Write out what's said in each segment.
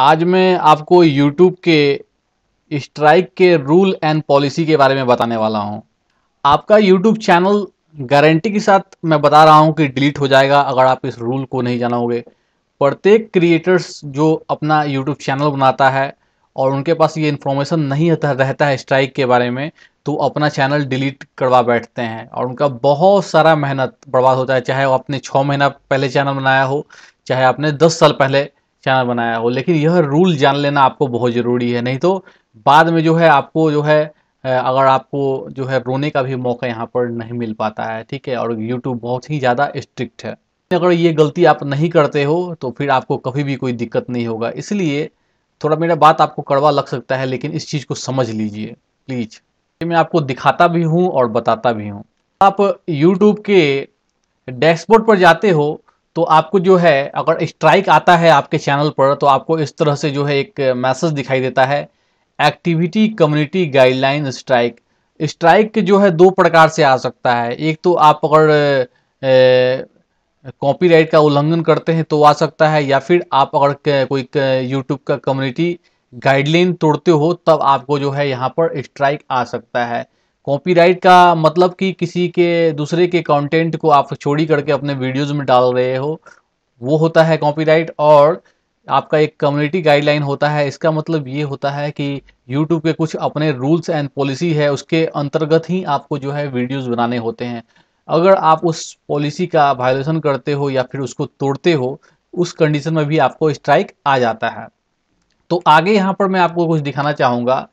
आज मैं आपको यूट्यूब के स्ट्राइक के रूल एंड पॉलिसी के बारे में बताने वाला हूँ आपका यूट्यूब चैनल गारंटी के साथ मैं बता रहा हूँ कि डिलीट हो जाएगा अगर आप इस रूल को नहीं जानोगे प्रत्येक क्रिएटर्स जो अपना यूट्यूब चैनल बनाता है और उनके पास ये इन्फॉर्मेशन नहीं रहता है स्ट्राइक के बारे में तो अपना चैनल डिलीट करवा बैठते हैं और उनका बहुत सारा मेहनत बर्बाद होता है चाहे वो आपने छः महीना पहले चैनल बनाया हो चाहे आपने दस साल पहले चैनल बनाया हो लेकिन यह रूल जान लेना आपको बहुत ज़रूरी है नहीं तो बाद में जो है आपको जो है अगर आपको जो है रोने का भी मौका यहाँ पर नहीं मिल पाता है ठीक है और यूट्यूब बहुत ही ज़्यादा स्ट्रिक्ट है अगर ये गलती आप नहीं करते हो तो फिर आपको कभी भी कोई दिक्कत नहीं होगा इसलिए थोड़ा मेरा बात आपको कड़वा लग सकता है लेकिन इस चीज़ को समझ लीजिए प्लीज़ मैं आपको दिखाता भी हूँ और बताता भी हूँ आप यूट्यूब के डैशबोर्ड पर जाते हो तो आपको जो है अगर स्ट्राइक आता है आपके चैनल पर तो आपको इस तरह से जो है एक मैसेज दिखाई देता है activity community guideline strike strike जो है दो प्रकार से आ सकता है एक तो आप अगर कॉपीराइट का उल्लंघन करते हैं तो आ सकता है या फिर आप अगर कोई यूट्यूब का कम्युनिटी गाइडलाइन तोड़ते हो तब आपको जो है यहाँ पर स्ट्राइक आ सकता है कॉपीराइट का मतलब कि किसी के दूसरे के कंटेंट को आप चोरी करके अपने वीडियोस में डाल रहे हो वो होता है कॉपीराइट और आपका एक कम्युनिटी गाइडलाइन होता है इसका मतलब ये होता है कि यूट्यूब के कुछ अपने रूल्स एंड पॉलिसी है उसके अंतर्गत ही आपको जो है वीडियोस बनाने होते हैं अगर आप उस पॉलिसी का वायोलेशन करते हो या फिर उसको तोड़ते हो उस कंडीशन में भी आपको स्ट्राइक आ जाता है तो आगे यहाँ पर मैं आपको कुछ दिखाना चाहूँगा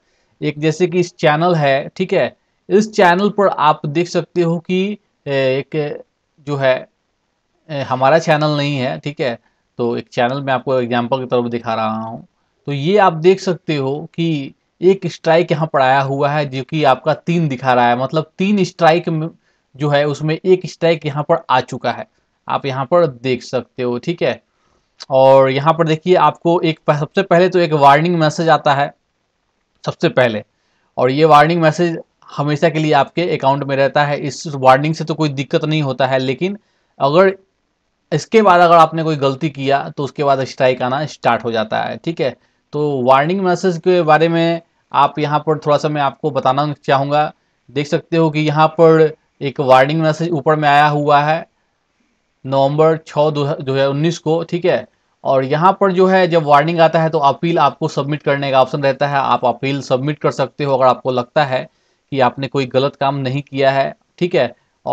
एक जैसे कि इस चैनल है ठीक है इस चैनल पर आप देख सकते हो कि एक जो है हमारा चैनल नहीं है ठीक है तो एक चैनल में आपको एग्जाम्पल की तरफ दिखा रहा हूँ तो ये आप देख सकते हो कि एक स्ट्राइक यहाँ पर आया हुआ है जो कि आपका तीन दिखा रहा है मतलब तीन स्ट्राइक जो है उसमें एक स्ट्राइक यहाँ पर आ चुका है आप यहाँ पर देख सकते हो ठीक है और यहाँ पर देखिए आपको एक सबसे पहले तो एक वार्निंग मैसेज आता है सबसे पहले और ये वार्निंग मैसेज हमेशा के लिए आपके अकाउंट में रहता है इस वार्निंग से तो कोई दिक्कत नहीं होता है लेकिन अगर इसके बाद अगर आपने कोई गलती किया तो उसके बाद स्ट्राइक आना स्टार्ट हो जाता है ठीक है तो वार्निंग मैसेज के बारे में आप यहाँ पर थोड़ा सा मैं आपको बताना चाहूँगा देख सकते हो कि यहाँ पर एक वार्निंग मैसेज ऊपर में आया हुआ है नवंबर छः दो हज़ार उन्नीस को ठीक है और यहाँ पर जो है जब वार्निंग आता है तो अपील आपको सबमिट करने का ऑप्शन रहता है आप अपील सबमिट कर सकते हो अगर आपको लगता है कि आपने कोई गलत काम नहीं किया है ठीक है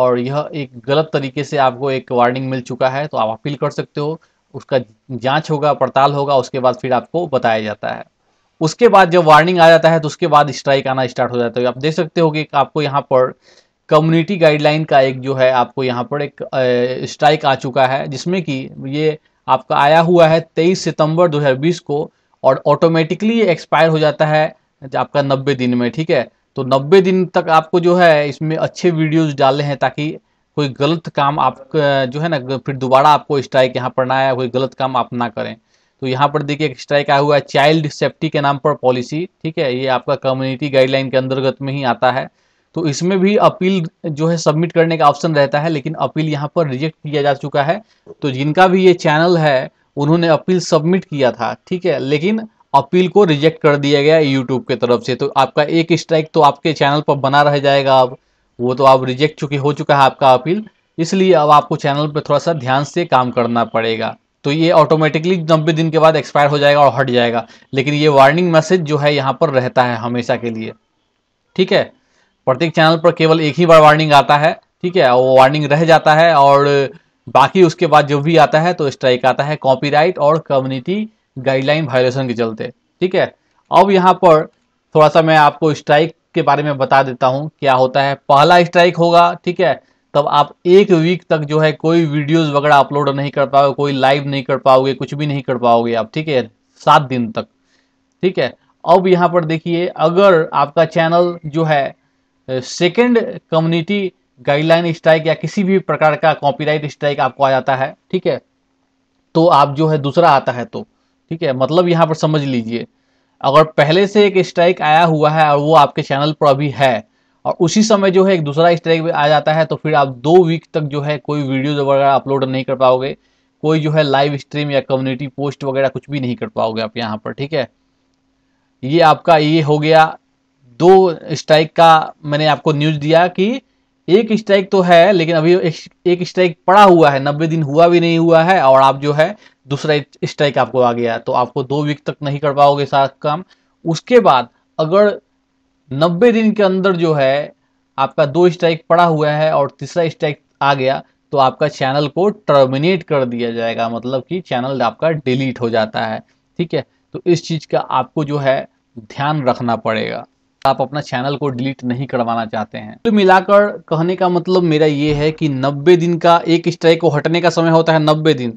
और यह एक गलत तरीके से आपको एक वार्निंग मिल चुका है तो आप अपील कर सकते हो उसका जांच होगा पड़ताल होगा उसके बाद फिर आपको बताया जाता है उसके बाद जब वार्निंग आ जाता है तो उसके बाद स्ट्राइक आना स्टार्ट हो जाता है तो आप देख सकते हो कि आपको यहाँ पर कम्युनिटी गाइडलाइन का एक जो है आपको यहाँ पर एक स्ट्राइक आ चुका है जिसमें कि ये आपका आया हुआ है 23 सितंबर 2020 को और ऑटोमेटिकली एक्सपायर हो जाता है आपका 90 दिन में ठीक है तो 90 दिन तक आपको जो है इसमें अच्छे वीडियोस डालने हैं ताकि कोई गलत काम आप जो है ना फिर दोबारा आपको स्ट्राइक यहाँ पर ना आए कोई गलत काम आप ना करें तो यहाँ पर देखिए एक स्ट्राइक आया हुआ है चाइल्ड सेफ्टी के नाम पर पॉलिसी ठीक है ये आपका कम्युनिटी गाइडलाइन के अंतर्गत में ही आता है तो इसमें भी अपील जो है सबमिट करने का ऑप्शन रहता है लेकिन अपील यहाँ पर रिजेक्ट किया जा चुका है तो जिनका भी ये चैनल है उन्होंने अपील सबमिट किया था ठीक है लेकिन अपील को रिजेक्ट कर दिया गया यूट्यूब के तरफ से तो आपका एक स्ट्राइक तो आपके चैनल पर बना रह जाएगा अब वो तो आप रिजेक्ट चुके हो चुका है आपका अपील इसलिए अब आपको चैनल पर थोड़ा सा ध्यान से काम करना पड़ेगा तो ये ऑटोमेटिकली नब्बे दिन के बाद एक्सपायर हो जाएगा और हट जाएगा लेकिन ये वार्निंग मैसेज जो है यहाँ पर रहता है हमेशा के लिए ठीक है प्रत्येक चैनल पर केवल एक ही बार वार्निंग आता है ठीक है वो वार्निंग रह जाता है और बाकी उसके बाद जो भी आता है तो स्ट्राइक आता है कॉपीराइट और कम्युनिटी गाइडलाइन वायलेशन के चलते ठीक है अब यहाँ पर थोड़ा सा मैं आपको स्ट्राइक के बारे में बता देता हूँ क्या होता है पहला स्ट्राइक होगा ठीक है तब आप एक वीक तक जो है कोई वीडियोस वगैरह अपलोड नहीं कर पाओगे कोई लाइव नहीं कर पाओगे कुछ भी नहीं कर पाओगे आप ठीक है सात दिन तक ठीक है अब यहाँ पर देखिए अगर आपका चैनल जो है सेकेंड कम्युनिटी गाइडलाइन स्ट्राइक या किसी भी प्रकार का कॉपीराइट स्ट्राइक आपको आ जाता है ठीक है तो आप जो है दूसरा आता है तो ठीक है मतलब यहाँ पर समझ लीजिए अगर पहले से एक स्ट्राइक आया हुआ है और वो आपके चैनल पर अभी है और उसी समय जो है एक दूसरा स्ट्राइक आ जाता है तो फिर आप दो वीक तक जो है कोई वीडियो वगैरह अपलोड नहीं कर पाओगे कोई जो है लाइव स्ट्रीम या कम्युनिटी पोस्ट वगैरह कुछ भी नहीं कर पाओगे आप यहाँ पर ठीक है ये आपका ये हो गया दो स्ट्राइक का मैंने आपको न्यूज दिया कि एक स्ट्राइक तो है लेकिन अभी एक स्ट्राइक पड़ा हुआ है नब्बे दिन हुआ भी नहीं हुआ है और आप जो है दूसरा स्ट्राइक आपको आ गया तो आपको दो वीक तक नहीं कर पाओगे सारा काम उसके बाद अगर नब्बे दिन के अंदर जो है आपका दो स्ट्राइक पड़ा हुआ है और तीसरा स्ट्राइक आ गया तो आपका चैनल को टर्मिनेट कर दिया जाएगा मतलब कि चैनल आपका डिलीट हो जाता है ठीक है तो इस चीज़ का आपको जो है ध्यान रखना पड़ेगा आप अपना चैनल को डिलीट नहीं करवाना चाहते हैं तो मिलाकर कहने का मतलब मेरा ये है कि 90 दिन का एक स्ट्राइक को हटने का समय होता है 90 दिन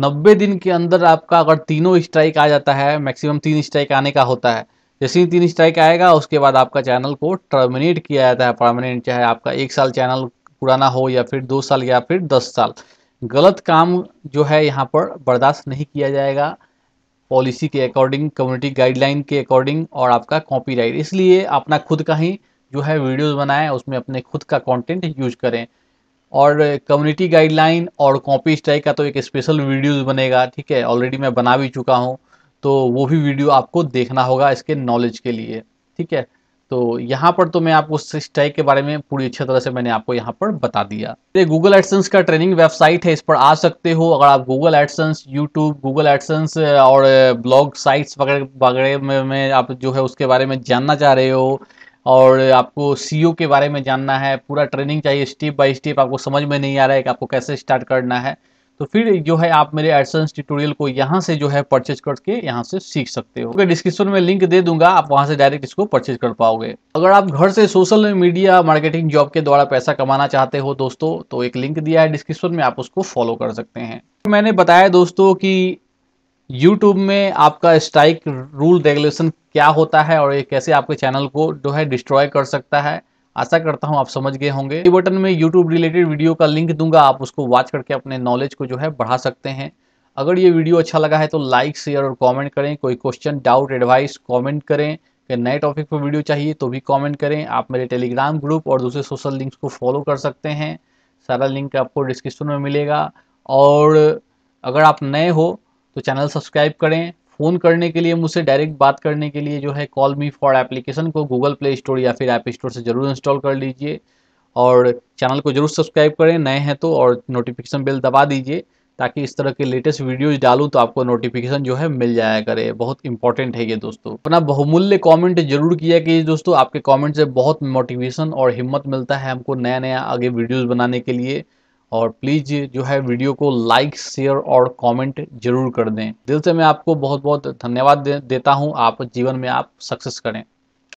90 दिन के अंदर आपका अगर तीनों स्ट्राइक आ जाता है मैक्सिमम तीन स्ट्राइक आने का होता है जैसे ही तीन स्ट्राइक आएगा उसके बाद आपका चैनल को टर्मिनेट किया जाता है परमानेंट चाहे आपका एक साल चैनल पुराना हो या फिर दो साल या फिर दस साल गलत काम जो है यहाँ पर बर्दाश्त नहीं किया जाएगा पॉलिसी के अकॉर्डिंग कम्युनिटी गाइडलाइन के अकॉर्डिंग और आपका कॉपीराइट इसलिए अपना खुद का ही जो है वीडियोस बनाएं उसमें अपने खुद का कंटेंट यूज करें और कम्युनिटी गाइडलाइन और कॉपी स्ट्राइक का तो एक स्पेशल वीडियो बनेगा ठीक है ऑलरेडी मैं बना भी चुका हूँ तो वो भी वीडियो आपको देखना होगा इसके नॉलेज के लिए ठीक है तो यहाँ पर तो मैं आपको स्ट्राइक के बारे में पूरी अच्छी तरह से मैंने आपको यहाँ पर बता दिया ये गूगल एडसेंस का ट्रेनिंग वेबसाइट है इस पर आ सकते हो अगर आप Google AdSense YouTube Google AdSense और ब्लॉग साइट्स वगैरह वगैरह में, में आप जो है उसके बारे में जानना चाह रहे हो और आपको सीईओ के बारे में जानना है पूरा ट्रेनिंग चाहिए स्टेप बाई स्टेप आपको समझ में नहीं आ रहा है कि आपको कैसे स्टार्ट करना है तो फिर जो है आप मेरे एडसेंस ट्यूटोरियल को यहाँ से जो है परचेज करके यहाँ से सीख सकते हो डिस्क्रिप्शन में लिंक दे दूंगा आप वहाँ से डायरेक्ट इसको परचेज कर पाओगे अगर आप घर से सोशल मीडिया मार्केटिंग जॉब के द्वारा पैसा कमाना चाहते हो दोस्तों तो एक लिंक दिया है डिस्क्रिप्शन में आप उसको फॉलो कर सकते हैं मैंने बताया दोस्तों की यूट्यूब में आपका स्ट्राइक रूल रेगुलेशन क्या होता है और ये कैसे आपके चैनल को जो है डिस्ट्रॉय कर सकता है आशा करता हूँ आप समझ गए होंगे बटन में यूट्यूब रिलेटेड वीडियो का लिंक दूंगा आप उसको वॉच करके अपने नॉलेज को जो है बढ़ा सकते हैं अगर ये वीडियो अच्छा लगा है तो लाइक शेयर और कॉमेंट करें कोई क्वेश्चन डाउट एडवाइस कॉमेंट करें कि नए टॉपिक पर वीडियो चाहिए तो भी कॉमेंट करें आप मेरे टेलीग्राम ग्रुप और दूसरे सोशल लिंक्स को फॉलो कर सकते हैं सारा लिंक आपको डिस्क्रिप्शन में मिलेगा और अगर आप नए हो तो चैनल सब्सक्राइब करें फ़ोन करने के लिए मुझसे डायरेक्ट बात करने के लिए जो है कॉल मी फॉर एप्लीकेशन को गूगल प्ले स्टोर या फिर ऐप स्टोर से ज़रूर इंस्टॉल कर लीजिए और चैनल को ज़रूर सब्सक्राइब करें नए हैं तो और नोटिफिकेशन बेल दबा दीजिए ताकि इस तरह के लेटेस्ट वीडियोज डालूँ तो आपको नोटिफिकेशन जो है मिल जाया करे बहुत इंपॉर्टेंट है ये दोस्तों अपना बहुमूल्य कमेंट जरूर किया कि दोस्तों आपके कमेंट से बहुत मोटिवेशन और हिम्मत मिलता है हमको नया नया आगे वीडियोस बनाने के लिए और प्लीज़ जो है वीडियो को लाइक शेयर और कमेंट जरूर कर दें दिल से मैं आपको बहुत बहुत धन्यवाद दे, देता हूं आप जीवन में आप सक्सेस करें